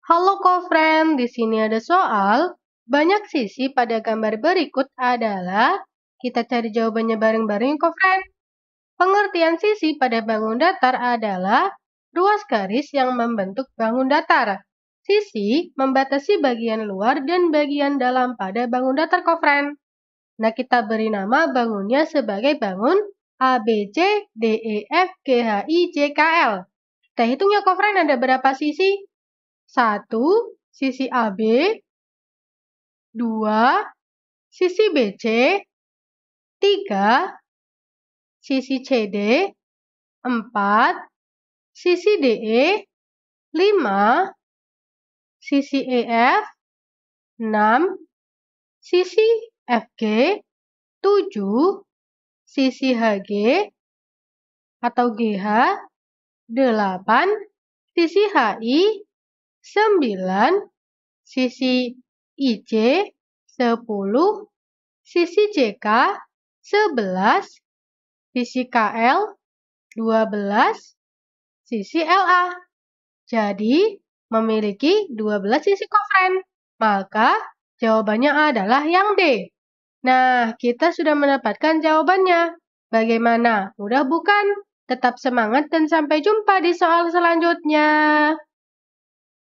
Halo kofren, di sini ada soal. Banyak sisi pada gambar berikut adalah kita cari jawabannya bareng-bareng kofren. Pengertian sisi pada bangun datar adalah ruas garis yang membentuk bangun datar. Sisi membatasi bagian luar dan bagian dalam pada bangun datar kofren. Nah, kita beri nama bangunnya sebagai bangun A, B, C, D, E, F, G, H, I, J, K, L. Kita hitung ya co ada berapa sisi? 1. Sisi AB 2. Sisi BC 3. Sisi CD 4. Sisi DE 5. Sisi EF 6. Sisi FG 7. Sisi HG atau GH 8. Sisi HI 9, sisi IC 10, sisi JK 11, sisi KL 12, sisi LA. Jadi, memiliki 12 sisi kofren. Maka, jawabannya adalah yang D. Nah, kita sudah mendapatkan jawabannya. Bagaimana? Mudah bukan? Tetap semangat dan sampai jumpa di soal selanjutnya.